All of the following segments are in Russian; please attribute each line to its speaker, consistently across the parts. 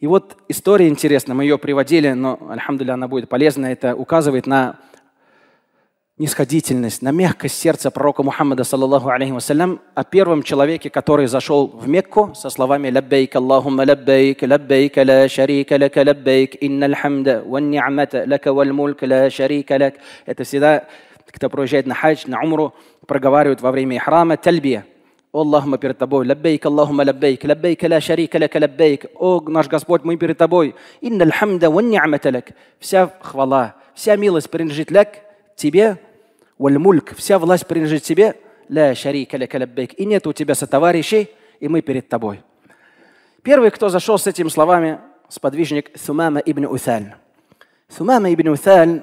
Speaker 1: И вот история интересна, мы ее приводили, но, альхамдулillah, она будет полезна. Это указывает на нисходительность, на мягкость сердца пророка Мухаммада, саллаллаху алейхи вассалям, о первом человеке, который зашел в Мекку со словами «Лаббейк, Аллахумма лаббейк, лаббейк, ла шарика лака лаббейк, инна алхамда, ван ни'мата, лака валь мульк, ла шарика лак». Это всегда, кто проезжает на хадж, на умру, проговаривают во время храма тальбия – о, Аллах, мы перед Тобой, лаббейк, Аллахума лаббейк, лаббейк, ля шарика ляка лаббейк. О, наш Господь, мы перед Тобой. Инна алхамда ва ляк. Вся хвала, вся милость принадлежит ляк Тебе, валь мульк, вся власть принадлежит Тебе, ля шарика ляка лаббейк. И нет у Тебя сотоварищей, и мы перед Тобой. Первый, кто зашел с этими словами, сподвижник Сумама ибн Усаль. Сумама ибн Усаль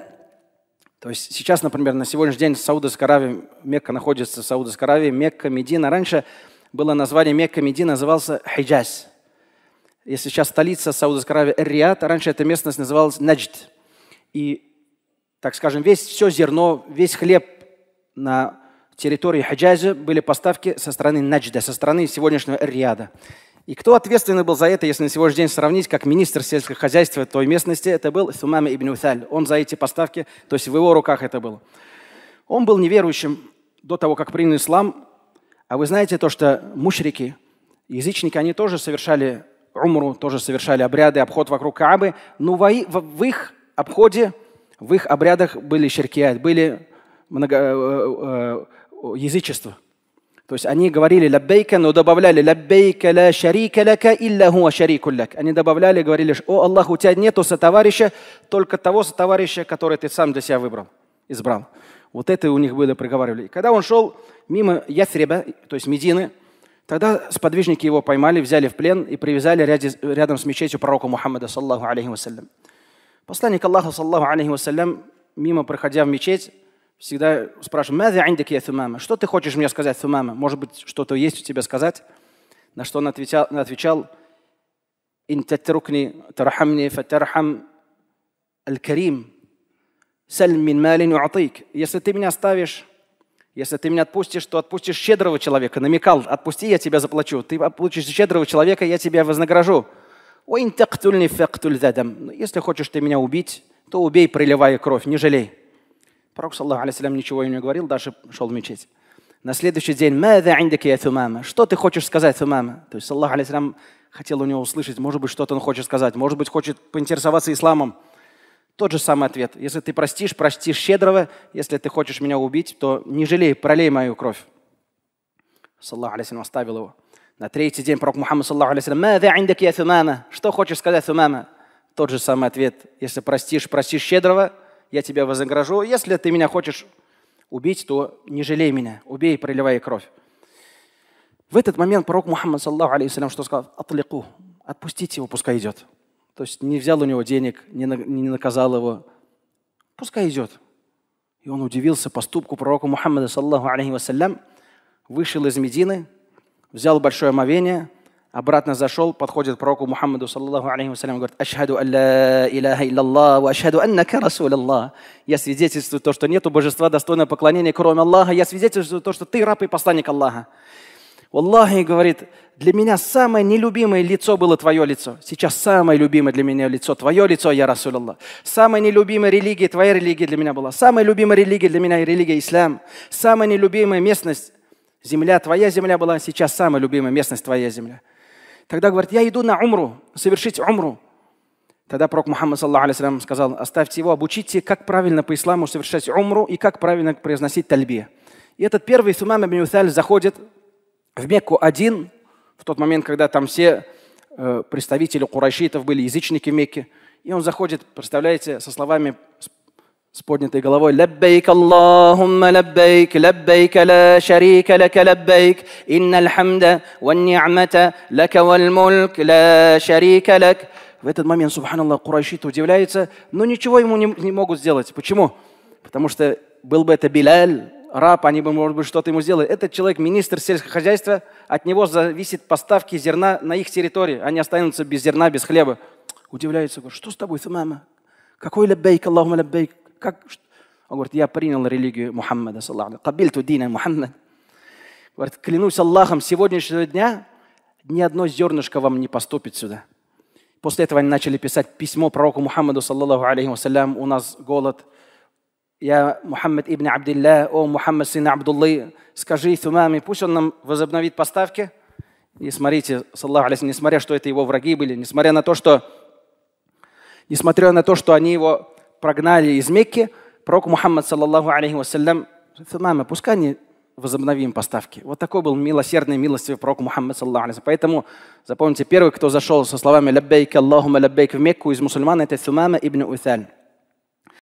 Speaker 1: то есть сейчас, например, на сегодняшний день Саудовская Аравия, Мекка находится в Саудовской Аравии, Мекка, Медина. Раньше было название Мекка, Медина, назывался Хиджаз. Если сейчас столица Саудовской Аравии Эр-Риад, раньше эта местность называлась Наджд. И, так скажем, весь все зерно, весь хлеб на территории Хаджаза были поставки со стороны Наджда, со стороны сегодняшнего Эр-Риада. И кто ответственный был за это, если на сегодняшний день сравнить, как министр сельского хозяйства той местности, это был Сумам ибн Уталь. Он за эти поставки, то есть в его руках это было. Он был неверующим до того, как принял ислам. А вы знаете то, что мушрики, язычники, они тоже совершали умру, тоже совершали обряды, обход вокруг Каабы. Но в их обходе, в их обрядах были ширкият, были много, э, э, э, язычество. То есть они говорили лаббейка, но добавляли лаббейка ла, шарика ляка илля хуа шарику лак. Они добавляли, говорили, о Аллах, у тебя нету сотоварища, только того сотоварища, который ты сам для себя выбрал, избрал. Вот это у них было приговаривали. И когда он шел мимо Яфреба, то есть Медины, тогда сподвижники его поймали, взяли в плен и привязали рядом с мечетью пророка Мухаммада, саллаху алейхи вассалям. Посланник Аллаха, саллаху алейхи вассалям, мимо проходя в мечеть, всегда спрашиваем, «Мазя андики я Что ты хочешь мне сказать, Сумама? Может быть, что-то есть у тебя сказать? На что он отвечал, отвечал «Ин татрукни тархамни фатархам аль-карим». Если ты меня оставишь, если ты меня отпустишь, то отпустишь щедрого человека. Намекал, отпусти, я тебя заплачу. Ты получишь щедрого человека, я тебя вознагражу. Ну, если хочешь ты меня убить, то убей, приливая кровь, не жалей. Пророк, саллаху алейсалям, ничего ему не говорил, даже шел в мечеть. На следующий день, Мэдэ индики я Тумама?» Что ты хочешь сказать, Тумама? То есть, саллаху алейсалям хотел у него услышать, может быть, что-то он хочет сказать, может быть, хочет поинтересоваться исламом. Тот же самый ответ. Если ты простишь, прости щедрого. Если ты хочешь меня убить, то не жалей, пролей мою кровь. Саллаху алейсалям оставил его. На третий день пророк Мухаммад, саллаху алейсалям, «Мэда я Тумама?» Что хочешь сказать, Тумама? Тот же самый ответ. Если простишь, прости щедрого – я тебя вознагражу. Если ты меня хочешь убить, то не жалей меня, убей, проливай кровь. В этот момент пророк Мухаммад, саллаху алейхи что сказал? Атлику, отпустите его, пускай идет. То есть не взял у него денег, не наказал его. Пускай идет. И он удивился поступку пророка Мухаммада, саллаху алейхи вассалям, вышел из Медины, взял большое омовение – обратно зашел, подходит к пророку Мухаммаду, саллаху алейхи вассалям, говорит, «Ашхаду алла илляха иллаллах, ва ашхаду аннака расуляллах». Я свидетельствую то, что нету божества достойного поклонения, кроме Аллаха. Я свидетельствую то, что ты раб и посланник Аллаха. Аллах говорит, для меня самое нелюбимое лицо было твое лицо. Сейчас самое любимое для меня лицо твое лицо, я Расул Расулаллах. Самая нелюбимая религия твоя религия для меня была. Самая любимая религия для меня религия ислам. Самая нелюбимая местность Земля, твоя земля была, сейчас самая любимая местность твоя земля. Тогда говорит, я иду на умру, совершить умру. Тогда пророк Мухаммад саллаху сказал, оставьте его, обучите, как правильно по исламу совершать умру и как правильно произносить тальби. И этот первый Сумам ибн Юсаль заходит в Мекку один, в тот момент, когда там все э, представители курайшитов были язычники в Мекке. И он заходит, представляете, со словами с поднятой головой «Лаббейк Аллахумма лаббейк, лаббейк ла шарика лака лаббейк, инна хамда ва ни'мата лака валь мульк ла шарика лак». В этот момент, субханаллах, Курайшит удивляется, но ничего ему не, не могут сделать. Почему? Потому что был бы это Биляль, раб, они бы, может быть, что-то ему сделали. Этот человек министр сельского хозяйства, от него зависит поставки зерна на их территории. Они останутся без зерна, без хлеба. Удивляется, говорит, что с тобой, мама? Какой лаббейк, Аллахума лаббейк? как? Он говорит, я принял религию Мухаммада, кабиль дина Мухаммад. Говорит, клянусь Аллахом, с сегодняшнего дня ни одно зернышко вам не поступит сюда. После этого они начали писать письмо пророку Мухаммаду, саллаллаху алейхи вассалям, у нас голод. Я Мухаммад ибн Абдилля, о Мухаммад сын Абдуллы, скажи имаме, пусть он нам возобновит поставки. И смотрите, саллаху алейхи, несмотря, что это его враги были, несмотря на то, что несмотря на то, что они его прогнали из Мекки, пророк Мухаммад, саллаллаху алейхи вассалям, мама, пускай они возобновим поставки. Вот такой был милосердный, милостивый пророк Мухаммад, саллаху алейхи Поэтому запомните, первый, кто зашел со словами «Лаббейк, Аллахума лаббейк» в Мекку из мусульман, это Сумама ибн Уталь.